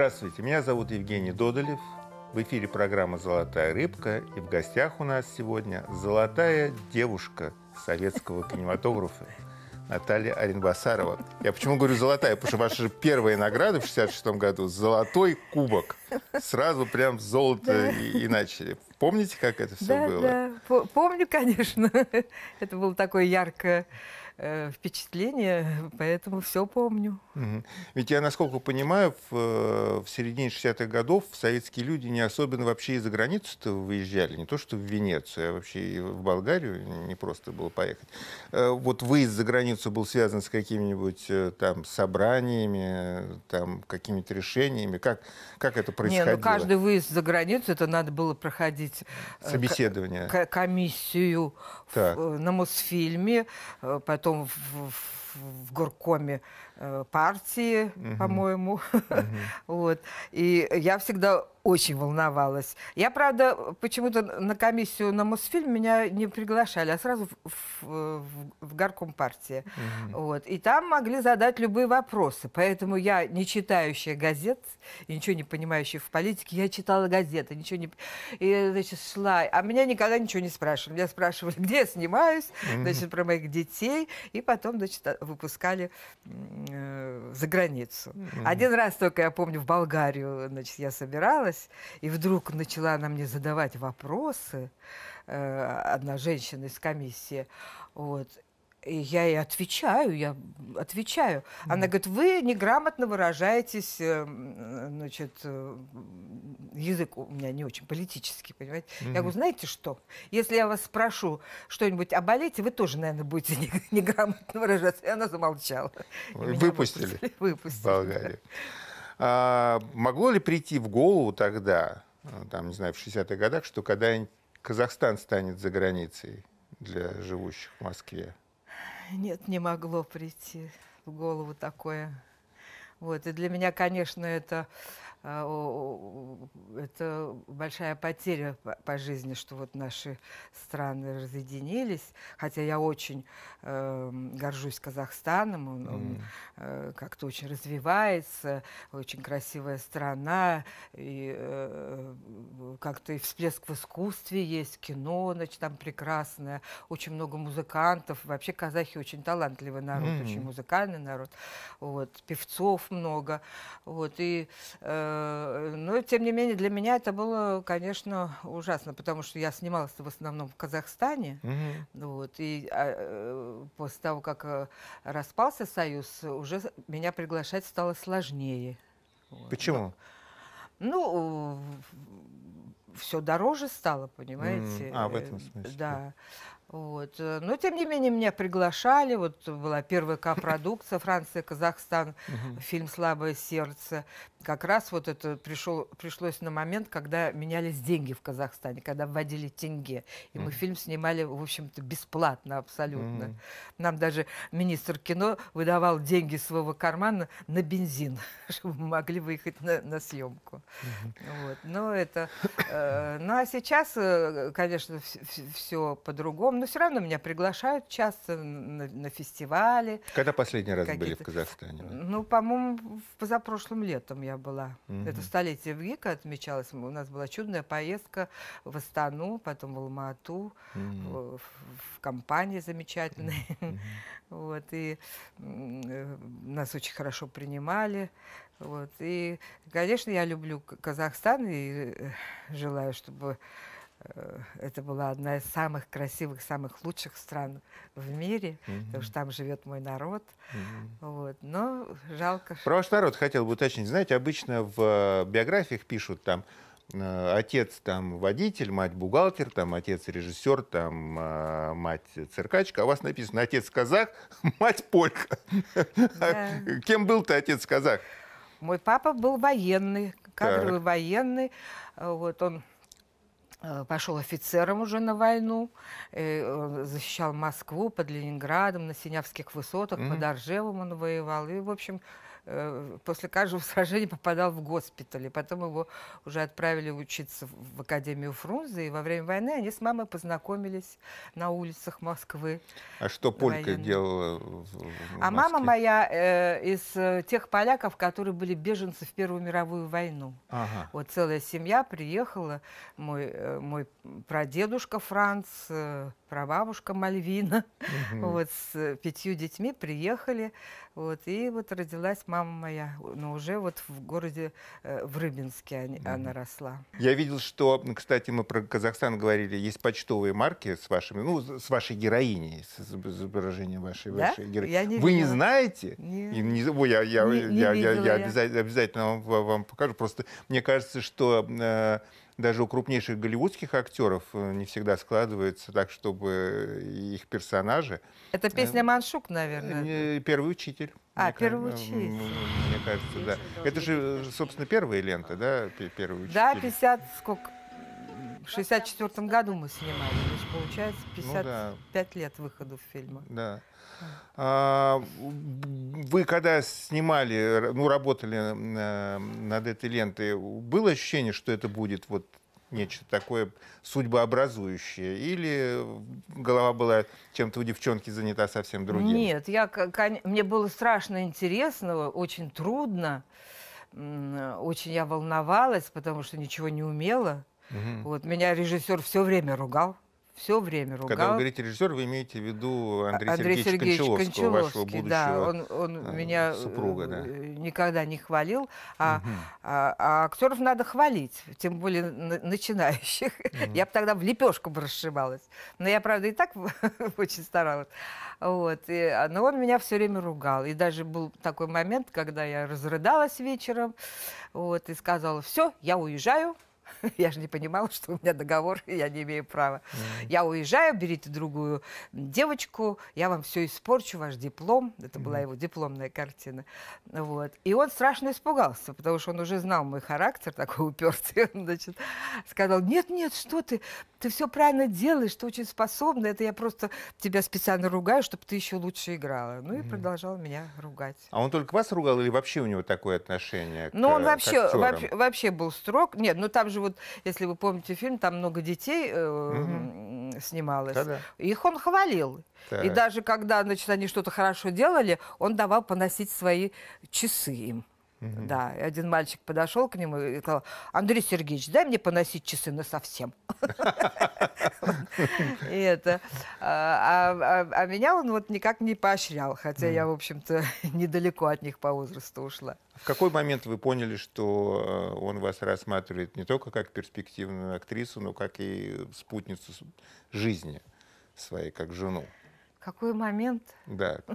Здравствуйте, меня зовут Евгений Додолев. В эфире программа «Золотая рыбка» и в гостях у нас сегодня золотая девушка советского кинематографа Наталья Аренбасарова. Я почему говорю «золотая», потому что ваша же первая награда в 66 году – «Золотой кубок». Сразу прям золото да. и, и начали. Помните, как это все да, было? Да, помню, конечно. Это было такое яркое э, впечатление, поэтому все помню. Ведь я, насколько понимаю, в, э, в середине 60-х годов советские люди не особенно вообще из-за границы-то выезжали, не то что в Венецию, а вообще и в Болгарию не просто было поехать. Э, вот выезд за границу был связан с какими-нибудь э, там собраниями, там какими-то решениями. Как, как это происходило? Не, ну каждый выезд за границу, это надо было проходить... Собеседование. комиссию В, на Мосфильме, потом com в горкоме э, партии, угу. по-моему. Угу. вот. И я всегда очень волновалась. Я, правда, почему-то на комиссию на Мосфильм меня не приглашали, а сразу в, в, в горком партии. Угу. Вот. И там могли задать любые вопросы. Поэтому я, не читающая газет, ничего не понимающая в политике, я читала газеты, ничего не... И, значит, шла... А меня никогда ничего не спрашивали. Меня спрашивали, где я снимаюсь, угу. значит, про моих детей. И потом, значит, а, выпускали э, за границу. Mm-hmm. Один раз только, я помню, в Болгарию значит, я собиралась, и вдруг начала она мне задавать вопросы, э, одна женщина из комиссии, вот, я ей отвечаю, я отвечаю. Она mm. говорит, вы неграмотно выражаетесь, эм, значит, э, язык у меня не очень политический, понимаете. mm Я говорю, знаете что, если я вас спрошу что-нибудь о балете, вы тоже, наверное, будете неграмотно выражаться. И она замолчала. выпустили? Выпустили. выпустили. Болгарию. А, могло ли прийти в голову тогда, э, там, не знаю, в 60-х годах, что когда Казахстан станет за границей для живущих в Москве? Нет, не могло прийти в голову такое. Вот. И для меня, конечно, это а, это большая потеря по жизни, что вот наши страны разъединились. Хотя я очень э, горжусь Казахстаном, он, mm. он э, как-то очень развивается, очень красивая страна, и э, как-то и всплеск в искусстве есть, кино, значит, там прекрасное, очень много музыкантов. Вообще казахи очень талантливый народ, mm. очень музыкальный народ, вот, певцов много, вот, и э, Э, но, тем не менее, для меня это было, конечно, ужасно, потому что я снималась в основном в Казахстане. Mm -hmm. Вот, и а, э, после того, как э, распался Союз, уже меня приглашать стало сложнее. Почему? Ну, все дороже стало, понимаете? Mm, а, в этом смысле. Да. Вот. Э, но, тем не менее, меня приглашали. Вот была первая к Франция, Казахстан, фильм «Слабое сердце». Как раз вот это пришел, пришлось на момент, когда менялись деньги в Казахстане, когда вводили тенге. И мы фильм снимали, в общем-то, бесплатно абсолютно. Нам даже министр кино выдавал деньги своего кармана на бензин, чтобы мы могли выехать на, на съемку. Вот. Но это... Э, ну, а сейчас, э, конечно, все по-другому но все равно меня приглашают часто на, на фестивали. Когда последний раз были в Казахстане? Ну, по-моему, позапрошлым летом я была. Угу. Это столетие в ГИКа отмечалось. У нас была чудная поездка в Астану, потом в Алмату, угу. в, в компании замечательной. Угу. Вот, и нас очень хорошо принимали. Вот, и, конечно, я люблю Казахстан и э, желаю, чтобы Э, это была одна из самых красивых, самых лучших стран в мире, угу. потому что там живет мой народ. Угу. Вот. Но жалко. Про ваш народ хотел бы уточнить. Знаете, обычно в э, биографиях пишут там э, отец там водитель, мать бухгалтер, там отец режиссер, там мать циркачка, а у вас написано отец казах, мать полька. Да. кем был ты отец казах? Мой папа был военный, кадровый так. военный. Вот он Э, пошел офицером уже на войну, э, защищал Москву под Ленинградом, на Синявских высотах, mm-hmm. под Оржевом он воевал. И, в общем, Э, после каждого сражения попадал в госпиталь. И потом его уже отправили учиться в Академию Фрунзе. И во время войны они с мамой познакомились на улицах Москвы. А что Полька военной. делала в Москве? А мама моя э, из э, тех поляков, которые были беженцы в Первую мировую войну. Ага. Вот целая семья приехала. Мой, э, мой прадедушка Франц, э, прабабушка Мальвина, угу. вот с пятью детьми приехали, вот и вот родилась мама моя, но уже вот в городе э, в Рыбинске они, угу. она росла. Я видел, что, ну, кстати, мы про Казахстан говорили, есть почтовые марки с вашими, ну с вашей героиней, с изображением вашей да? вашей героини. Вы не знаете? не, ой, я я не, я, не я, я, я обязательно, обязательно вам, вам покажу. Просто мне кажется, что э, даже у крупнейших голливудских актеров э, не всегда складывается так, чтобы их персонажи... Это э, песня Маншук, наверное. Первый учитель. А, мне первый учитель. Мне кажется, да. Это же, э, собственно, первая лента, да, первый учитель. Да, 50, сколько? В 64 году мы снимали, значит, получается 55 ну, да. лет выходу фильма. Да. А, вы когда снимали, ну, работали э, над этой лентой, было ощущение, что это будет вот нечто такое судьбообразующее? Или голова была чем-то у девчонки занята совсем другим? Нет, я, мне было страшно интересно, очень трудно. Очень я волновалась, потому что ничего не умела. Угу. Вот меня режиссер все время ругал, все время ругал. Когда вы говорите режиссер, вы имеете в виду Андрея Андрей Сергеевич Кончаловского, Кончаловский, вашего будущего да, он, он э, меня э, супруга, да. никогда не хвалил, а, угу. а, а актеров надо хвалить, тем более начинающих. Угу. Я бы тогда в лепешку бы расшибалась, но я правда и так очень старалась. Вот, и, а, но он меня все время ругал, и даже был такой момент, когда я разрыдалась вечером, вот и сказала: "Все, я уезжаю, Я же не понимала, что у меня договор, и я не имею права. Mm-hmm. Я уезжаю, берите другую девочку, я вам все испорчу, ваш диплом. Это mm-hmm. была его дипломная картина. Вот. И он страшно испугался, потому что он уже знал мой характер, такой упертый. Он, значит, сказал, нет, нет, что ты, ты все правильно делаешь, ты очень способна, это я просто тебя специально ругаю, чтобы ты еще лучше играла. Ну и mm-hmm. продолжал меня ругать. А он только вас ругал или вообще у него такое отношение? Ну он вообще, вообще, вообще был строг. Нет, ну там же же вот, если вы помните фильм, там много детей угу. снималось. Да-да. Их он хвалил. Так. И даже когда, значит, они что-то хорошо делали, он давал поносить свои часы им. Угу. Да, и один мальчик подошел к нему и сказал, Андрей Сергеевич, дай мне поносить часы на совсем. это. А, а, а, а меня он вот никак не поощрял, хотя я, в общем-то, недалеко от них по возрасту ушла. В какой момент вы поняли, что э, он вас рассматривает не только как перспективную актрису, но как и спутницу жизни своей, как жену? Какой момент? Да.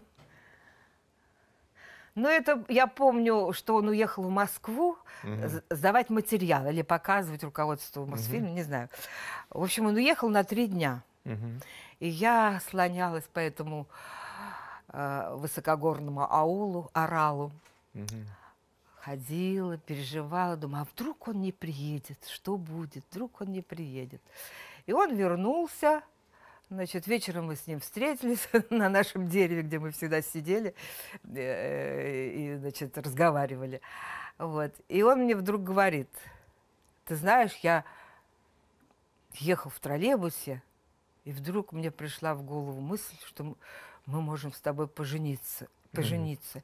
Ну, это я помню, что он уехал в Москву сдавать материал или показывать руководству Мосфильма, не знаю. В общем, он уехал на три дня. И я слонялась по этому э, высокогорному аулу, оралу. Угу ходила, переживала, думала, а вдруг он не приедет, что будет, вдруг он не приедет. И он вернулся, Значит, вечером мы с ним встретились на нашем дереве, где мы всегда сидели э, и, значит, разговаривали. Вот. И он мне вдруг говорит, ты знаешь, я ехал в троллейбусе, и вдруг мне пришла в голову мысль, что мы можем с тобой пожениться. пожениться. Mm-hmm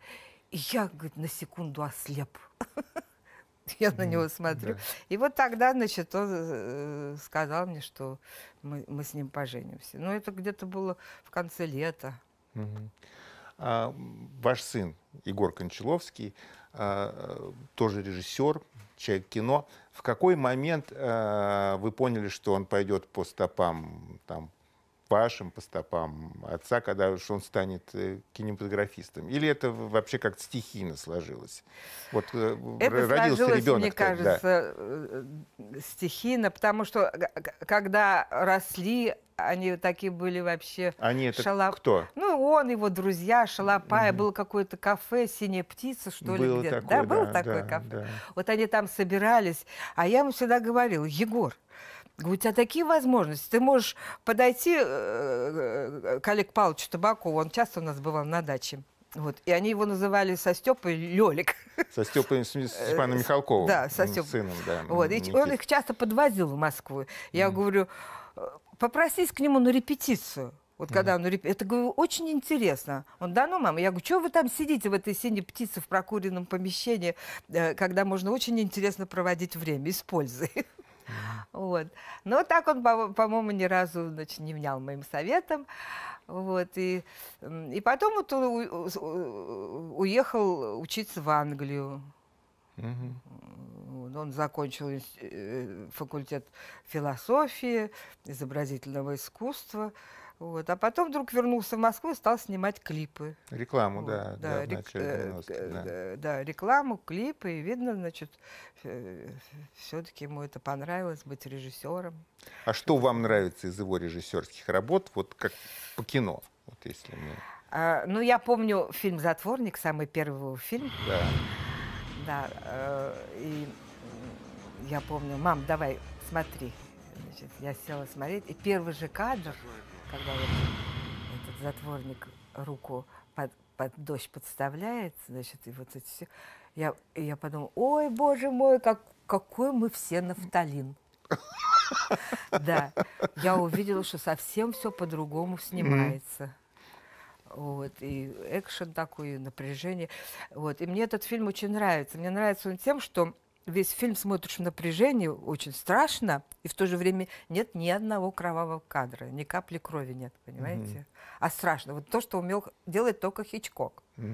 я, говорит, на секунду ослеп. Я на него смотрю. И вот тогда, значит, он э, сказал мне, что мы, с ним поженимся. Но это где-то было в конце лета. А, ваш сын Егор Кончаловский, а, тоже режиссер, человек кино. В какой момент а, вы поняли, что он пойдет по стопам там, пашем по стопам отца, когда уж он станет э, кинематографистом? Или это вообще как-то стихийно сложилось? Вот э, это родился ребенок. мне кажется, да. Э, стихийно, потому что когда росли они такие были вообще они это шалап... кто? Ну, он, его друзья, Шалопая, угу. было какое-то кафе «Синяя птица», что было ли, где-то. Такое, да, да, было да, такое да, кафе. Да. Вот они там собирались. А я ему всегда говорил, Егор, у тебя такие возможности. Ты можешь подойти э, э, к Олегу Павловичу Табакову, он часто у нас бывал на даче. Вот. И они его называли со Степой Лелик. Со Степой э, Степаном Михалковым. Да, со Степой. Сыном, да. Вот. И он их часто подвозил в Москву. Я mm. говорю, попросись к нему на репетицию. Вот mm когда он это говорю, очень интересно. Он, да ну, мама, я говорю, что вы там сидите в этой синей птице в прокуренном помещении, когда можно очень интересно проводить время, используя. Вот. Но так он, по-моему, ни разу значит, не внял моим советам, Вот. И, и потом вот он уехал учиться в Англию. Угу. Он закончил э, факультет философии, изобразительного искусства. Вот. А потом вдруг вернулся в Москву и стал снимать клипы. Рекламу, вот, да, да, э, да, рек... Э, да. Да, рекламу, клипы. И видно, значит, э, все-таки ему это понравилось, быть режиссером. А что вам нравится из его режиссерских работ, вот как по кино, вот если мы... А, ну, я помню фильм «Затворник», самый первый его фильм. Да. Да, э, и я помню, мам, давай, смотри. Значит, я села смотреть, и первый же кадр когда вот этот затворник руку под, под дождь подставляет, значит, и вот это все. Я, я подумала, ой, боже мой, как, какой мы все нафталин. Да, я увидела, что совсем все по-другому снимается. Вот, и экшен такой, и напряжение. Вот, и мне этот фильм очень нравится. Мне нравится он тем, что весь фильм смотришь в напряжении, очень страшно, и в то же время нет ни одного кровавого кадра, ни капли крови нет, понимаете? Угу. А страшно. Вот то, что умел делать только Хичкок. Угу.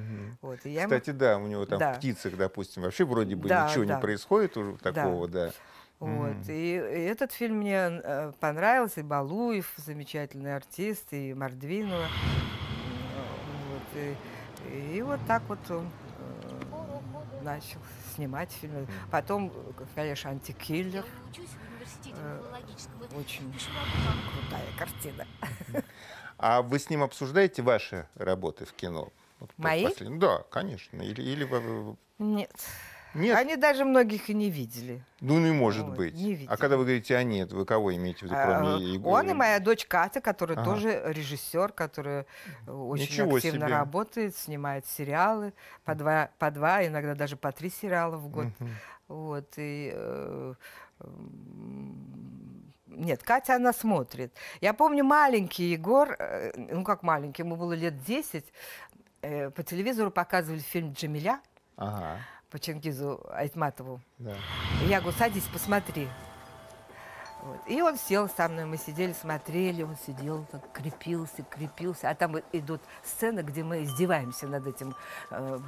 Вот, и я Кстати, ему... да, у него там да. в птицах, допустим, вообще вроде бы да, ничего да. не происходит уже такого, да. да. Вот. Mm. И, и этот фильм мне э, понравился, и Балуев, замечательный артист, и Мордвинова. Э, вот, и, и вот так вот он э, начался снимать фильмы. Потом, э, конечно, «Антикиллер». Э, очень крутая картина. А вы с ним обсуждаете ваши работы в кино? Вот Мои? Да, конечно. Или, или Нет. Нет. Они даже многих и не видели. Ну, не может вот, быть. Не А когда вы говорите «а нет», вы кого имеете в виду, а, кроме а, Егора? Он и моя дочь Катя, которая ага. тоже режиссер, которая очень Ничего активно себе. работает, снимает сериалы, по два, по два, иногда даже по три сериала в год. Угу. Вот, и... Э, нет, Катя, она смотрит. Я помню, маленький Егор, э, ну как маленький, ему было лет 10, по телевизору показывали фильм «Джамиля». Ага по Чингизу Айтматову. Да. Я говорю, садись, посмотри. Вот. И он сел со мной, мы сидели, смотрели, он сидел, так, крепился, крепился. А там идут сцены, где мы издеваемся над этим э,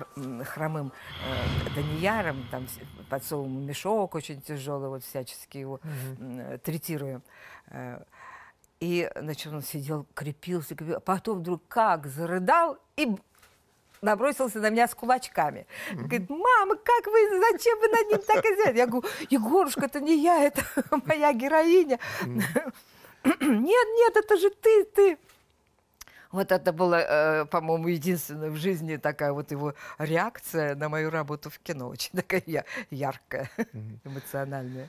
хромым э, Данияром, там подсовываем мешок очень тяжелый, вот всячески его э, третируем. Э, и, значит, он сидел, крепился, крепился. А потом вдруг как зарыдал и набросился на меня с кулачками. Говорит, мама, как вы, зачем вы над ним так издеваетесь? Я говорю, Егорушка, это не я, это моя героиня. Нет, нет, это же ты, ты. Вот это была, э, по-моему, единственная в жизни такая вот его реакция на мою работу в кино. Очень такая яркая, эмоциональная.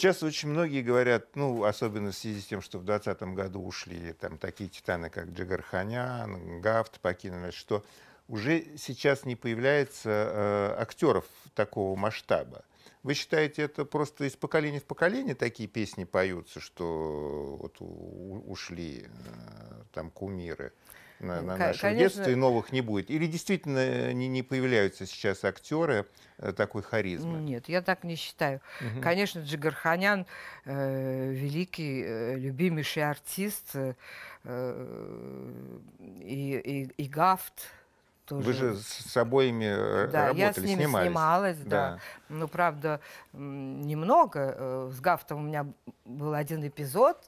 сейчас очень многие говорят, ну, особенно в связи с тем, что в 2020 году ушли там такие титаны, как Джигарханян, Гафт покинули, что уже сейчас не появляется э, актеров такого масштаба. Вы считаете, это просто из поколения в поколение такие песни поются, что вот ушли э, там кумиры? на, нашем Конечно. детстве, новых не будет? Или действительно э, не, не появляются сейчас актеры э, такой харизмы? Нет, я так не считаю. Угу. Конечно, Джигарханян э, великий, э, любимейший артист, э, э, и, и, и Гафт, тоже. Вы же с обоими да, работали, я с ними снимались. снималась, да. да. Ну, правда, немного. С Гафтом у меня был один эпизод,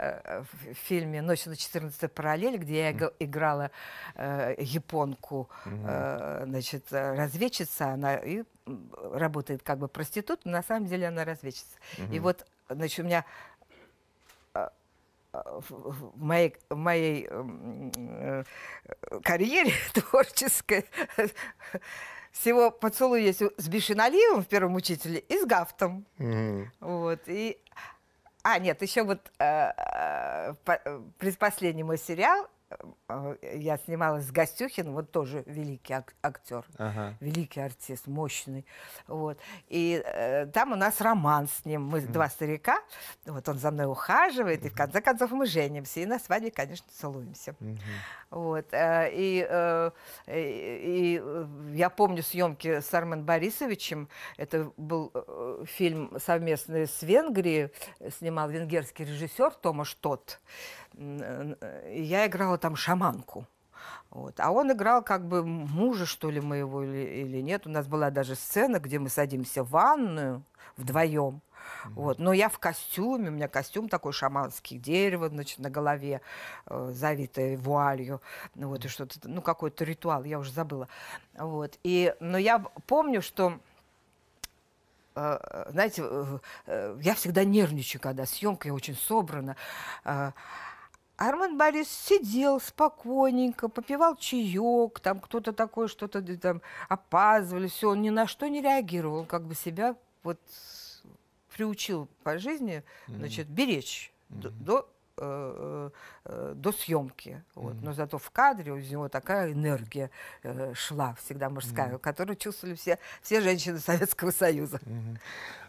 Э, в фильме «Ночь на 14 параллель», где я играла э, японку, э, значит, разведчица, она и работает как бы проститут, но на самом деле она разведчица. Угу. И вот, значит, у меня э, э, в моей, в моей эм, э, карьере творческой всего поцелуй есть с Бишиналиевым в первом учителе и с Гафтом. Mm. -hmm. Вот. И а, нет, еще вот э, э, э, предпоследний мой сериал а, я снималась с Гостюхин, вот тоже великий ак актер, ага. великий артист, мощный. Вот. И э, там у нас роман с ним. Мы mm -hmm. два старика, вот он за мной ухаживает, mm -hmm. и в конце концов мы женимся. И на свадьбе, конечно, целуемся. Mm -hmm. вот. Э, и, э, и, и э, я помню съемки с Армен Борисовичем. Это был э, фильм совместный с Венгрией, снимал венгерский режиссер Томаш Тот. Э, я играла там шаманку. Вот. А он играл как бы мужа, что ли, моего или, или нет. У нас была даже сцена, где мы садимся в ванную вдвоем. Вот. Но я в костюме, у меня костюм такой шаманский, дерево значит, на голове, э, завитое вуалью, ну, вот, и что-то, ну, какой-то ритуал, я уже забыла. Вот. И, но я помню, что э, э знаете, э, э, я всегда нервничаю, когда съемка, я очень собрана. Э, Арман Борис сидел спокойненько, попивал чаек, там кто-то такое, что-то там опаздывали, все, он ни на что не реагировал, он как бы себя вот приучил по жизни, значит, беречь mm-hmm. до, до Э, э, до съемки. Вот. Но зато в кадре у него такая энергия э, шла всегда мужская, которую чувствовали все, все женщины Советского Союза.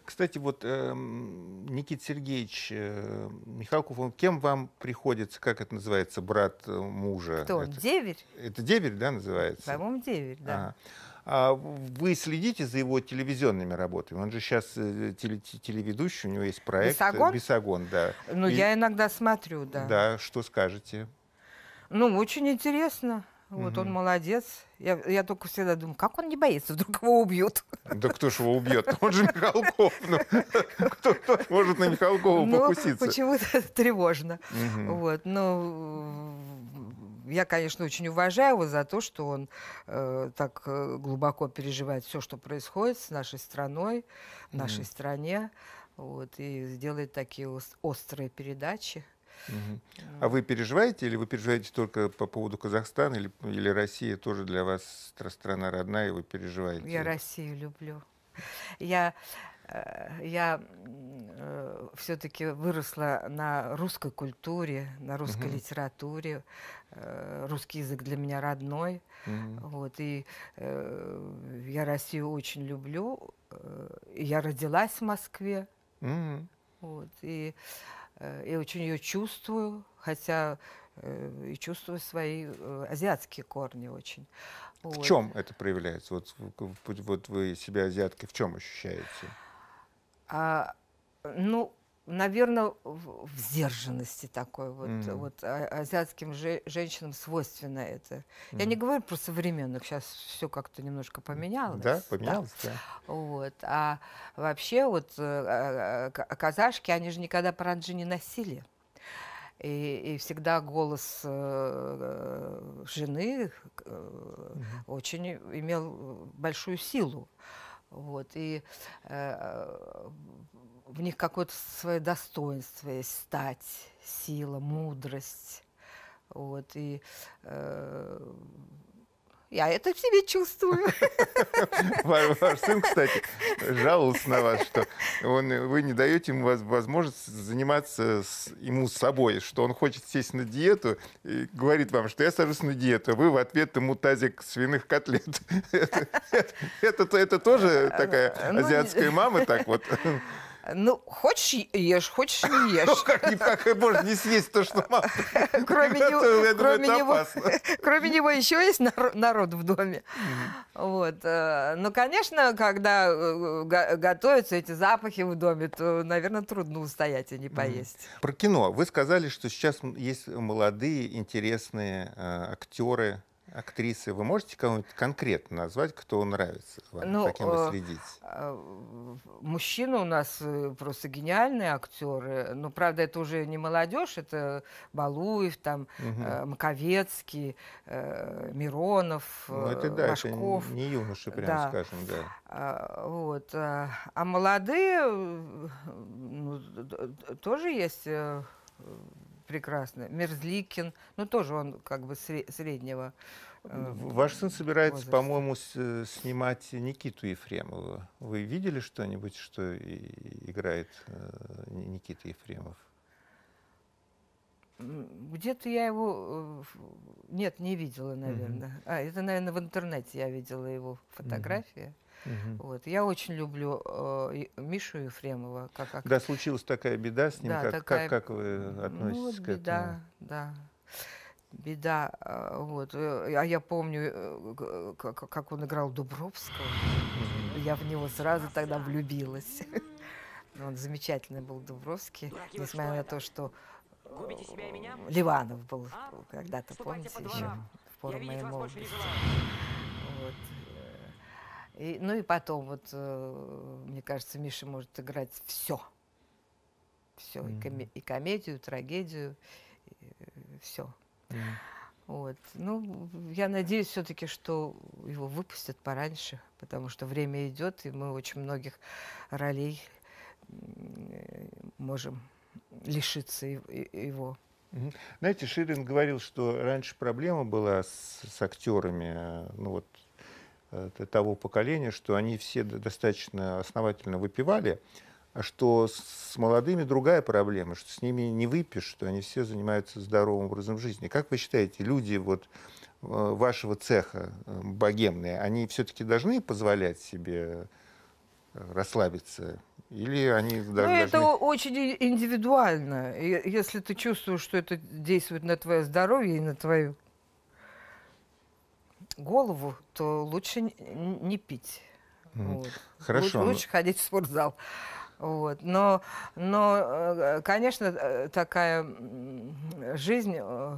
Кстати, вот э, Никита Сергеевич э, Михалков, он кем вам приходится, как это называется, брат мужа? Кто он? Это, деверь? Это деверь, да, называется? По-моему, деверь, да. Ага. А вы следите за его телевизионными работами? Он же сейчас э, э, телеведущий, у него есть проект. Бесогон? Бесогон, да. Ну, и... я иногда смотрю, да. Да, что скажете? Ну, очень интересно. Вот угу. он молодец. Я, я только всегда думаю, как он не боится, вдруг его убьют. Да кто же его убьет? Он же Михалков. Ну, кто, кто может на Михалкова ну, покуситься? ну, Почему-то тревожно. Угу. Вот, ну, я, конечно, очень уважаю его за то, что он э, так э, глубоко переживает все, что происходит с нашей страной, в нашей mm-hmm. стране, вот, и делает такие острые передачи. Угу. А вы переживаете или вы переживаете только по поводу Казахстана или, или Россия тоже для вас страна родная, и вы переживаете? Я Россию люблю. Я Э, я э, все-таки выросла на русской культуре, на русской угу. литературе. Э, русский язык для меня родной. Угу. Вот, и я Россию очень люблю. Я родилась в Москве. Угу. Вот, и я очень ее чувствую, хотя и чувствую свои азиатские корни очень. В чем это проявляется? Вот, вот вы себя азиатки. в чем ощущаете? А, ну, наверное, в, в сдержанности такой вот. Mm. Вот а, азиатским же, женщинам свойственно это. Mm. Я не говорю про современных, сейчас все как-то немножко поменялось. Да, поменялось, да. да. Вот. А вообще вот э, а, а, казашки, они же никогда паранджи не носили. И, и всегда голос э, жены э, mm-hmm. очень имел большую силу. Э, вот, и э, в них какое-то свое достоинство есть, стать, сила, мудрость. Вот, и э, я это в себе чувствую. Ваш, сын, кстати, жаловался на вас, что он, вы не даете ему возможность заниматься с, ему с собой, что он хочет сесть на диету и говорит вам, что я сажусь на диету, а вы в ответ ему тазик свиных котлет. это, это, это тоже а, такая ну, азиатская мама так вот. Ну, хочешь ешь, хочешь не ну, ешь. Ну, как, как можно не съесть то, что мама кроме него, кроме, него, кроме него еще есть народ в доме. Вот. Э, Но, ну, конечно, когда э, готовятся эти запахи в доме, то, наверное, трудно устоять и не поесть. Про кино. Вы сказали, что сейчас есть молодые, интересные э, актеры, актрисы. Вы можете кого-нибудь конкретно назвать, кто нравится вам, ну, за кем вы э, следите? Э, Мужчины у нас э, просто гениальные актеры. Но, правда, это уже не молодежь, это Балуев, там, угу. Маковецкий, Миронов, ну, это, да, Машков. Это не юноши, прямо, да. скажем, да. А, вот. А молодые ну, тоже есть прекрасно. Мерзликин, ну тоже он как бы среднего. Э, ваш сын собирается, по-моему, э, снимать Никиту Ефремова. Вы видели что-нибудь, что играет э, Никита Ефремов? Где-то я его... Нет, не видела, наверное. Mm-hmm. А, это, наверное, в интернете я видела его фотографии. Mm-hmm. Угу. Вот. Я очень люблю э, Мишу Ефремова. Как, как... Да, случилась такая беда с ним. Да, как, такая... как, как вы относитесь ну, вот к беда, Да, беда. Э, вот. Э, а я помню, э, как он играл Дубровского. Я в него сразу тогда влюбилась. Он замечательный был Дубровский, несмотря на то, что Ливанов был а, когда-то, помните, еще в пору моей молодости. И, ну и потом, вот, э, мне кажется, Миша может играть все. Все. Mm-hmm. И, коме- и комедию, и трагедию, все. Mm-hmm. Вот. Ну, я надеюсь все-таки, что его выпустят пораньше, потому что время идет, и мы очень многих ролей можем лишиться его. Знаете, Ширин говорил, что раньше проблема была с, с актерами, э, ну вот Э, того поколения, что они все достаточно основательно выпивали, а что с молодыми другая проблема, что с ними не выпьешь, что они все занимаются здоровым образом жизни. Как вы считаете, люди вот э, вашего цеха э, богемные, они все-таки должны позволять себе расслабиться? Или они должны? ну, это очень индивидуально. Если ты чувствуешь, что это действует на твое здоровье и на твою голову, то лучше не пить. Вот. Хорошо. Лучше, ну. лучше ходить в спортзал. Вот. Но, но, э, конечно, э, такая жизнь, э,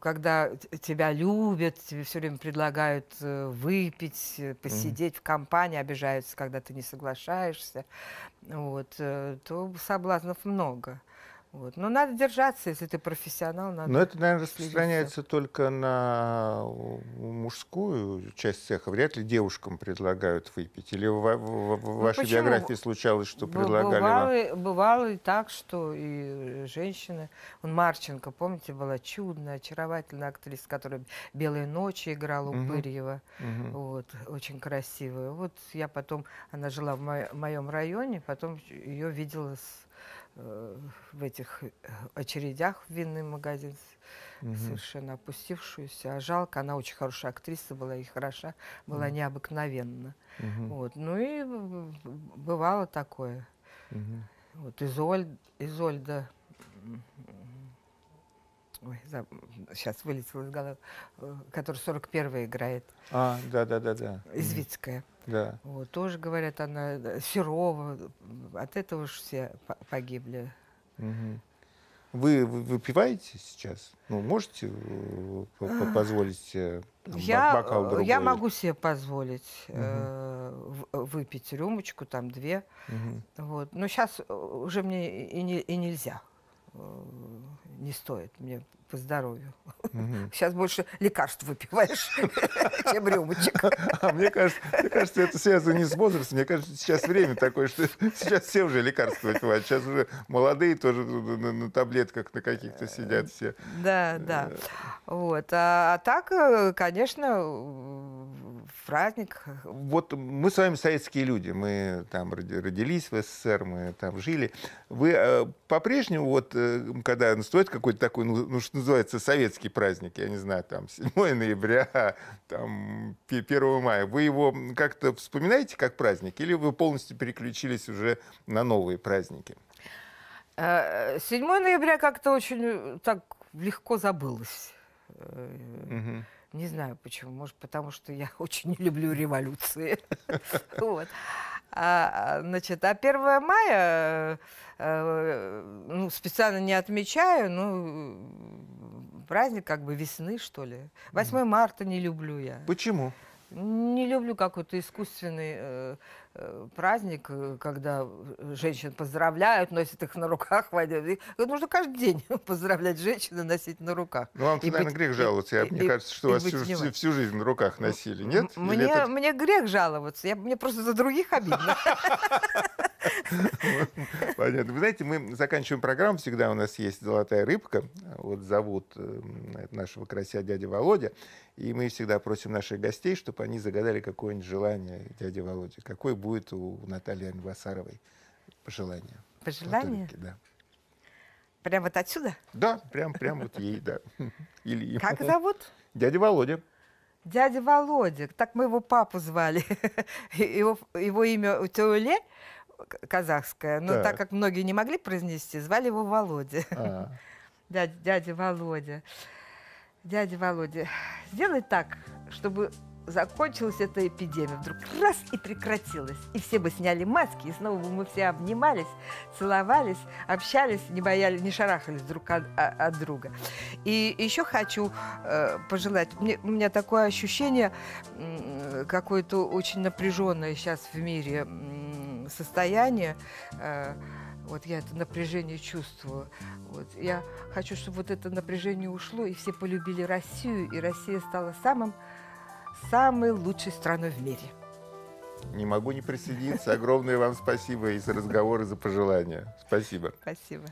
когда тебя любят, тебе все время предлагают выпить, посидеть в компании, обижаются, когда ты не соглашаешься, вот, то соблазнов много. Вот. Но надо держаться, если ты профессионал. Надо Но это, наверное, распространяется только на мужскую часть цеха. Вряд ли девушкам предлагают выпить. Или в, в, в ну, вашей почему? биографии случалось, что ну, предлагали бывало, вам? Бывало и так, что и женщины. Он Марченко, помните, была чудная, очаровательная актриса, которая «Белые ночи» играла у угу. Пырьева. Угу. Вот, очень красивая. Вот я потом, она жила в мо- моем районе, потом ее видела с Э, в этих э, очередях в винный магазин, угу. совершенно опустившуюся. А жалко, она очень хорошая актриса была и хороша, была угу. необыкновенно. Угу. Вот. Ну и бывало такое. Угу. Вот Изоль, Изольда Ой, заб... сейчас вылетел из головы, э, который 41 играет. А, да, да, да, да. Извицкая. Да. Вот, тоже говорят, она э, Серова. Э, от этого уж все погибли. Угу. Вы выпиваете сейчас? Ну, можете позволить я, бокал другой? Я могу себе позволить угу. выпить рюмочку, там две. Угу. Вот. Но сейчас уже мне и, не, и нельзя не стоит мне по здоровью. Угу. Сейчас больше лекарств выпиваешь, чем рюмочек. А мне кажется, мне кажется, это связано не с возрастом. Мне кажется, сейчас время такое, что сейчас все уже лекарства выпивают. Сейчас уже молодые тоже на, на таблетках на каких-то сидят все. Да, да. Э, вот. А, а так, э, конечно, праздник. Вот мы с вами советские люди, мы там родились в СССР, мы там жили. Вы э, по-прежнему, вот, э, когда наступает какой-то такой, ну, ну, что называется, советский праздник, я не знаю, там, 7 ноября, там, 1 мая, вы его как-то вспоминаете как праздник или вы полностью переключились уже на новые праздники? 7 ноября как-то очень так легко забылось. Угу. Не знаю почему. Может, потому что я очень не люблю революции. Вот. А, а, значит, а 1 мая э, ну, специально не отмечаю, ну, праздник как бы весны, что ли. 8 марта не люблю я. Почему? Не люблю какой-то искусственный э, э, праздник, э, когда э, женщин поздравляют, носят их на руках, водят. Нужно каждый день поздравлять женщин и носить на руках. Ну, вам, наверное, быть, грех жаловаться. Я и, Мне и, кажется, что и вас всю, всю, всю жизнь на руках носили, нет? Мне, этот... мне грех жаловаться. Я, мне просто за других обидно. Понятно. Вы знаете, мы заканчиваем программу. Всегда у нас есть золотая рыбка. Вот зовут эм, нашего крася дядя Володя. И мы всегда просим наших гостей, чтобы они загадали какое-нибудь желание дяди Володе. Какое будет у Натальи Анвасаровой пожелание? Пожелание? Рыбки, да. Прямо вот отсюда? Да, прям, прям вот ей, да. Или ему. Как зовут? Дядя Володя. Дядя Володя, так мы его папу звали. Его, его имя Утеуле, казахское, но так. так как многие не могли произнести, звали его Володя. А. Дядя, дядя Володя. Дядя Володя, сделай так, чтобы закончилась эта эпидемия. Вдруг раз и прекратилась. И все бы сняли маски, и снова бы мы все обнимались, целовались, общались, не боялись, не шарахались друг от, а, от друга. И еще хочу э, пожелать. Мне, у меня такое ощущение э, какое-то очень напряженное сейчас в мире. Э, состояние, э, вот я это напряжение чувствую. Вот. Я хочу, чтобы вот это напряжение ушло, и все полюбили Россию, и Россия стала самым, самой лучшей страной в мире. Не могу не присоединиться. Огромное вам спасибо и за разговор, и за пожелания. Спасибо. Спасибо.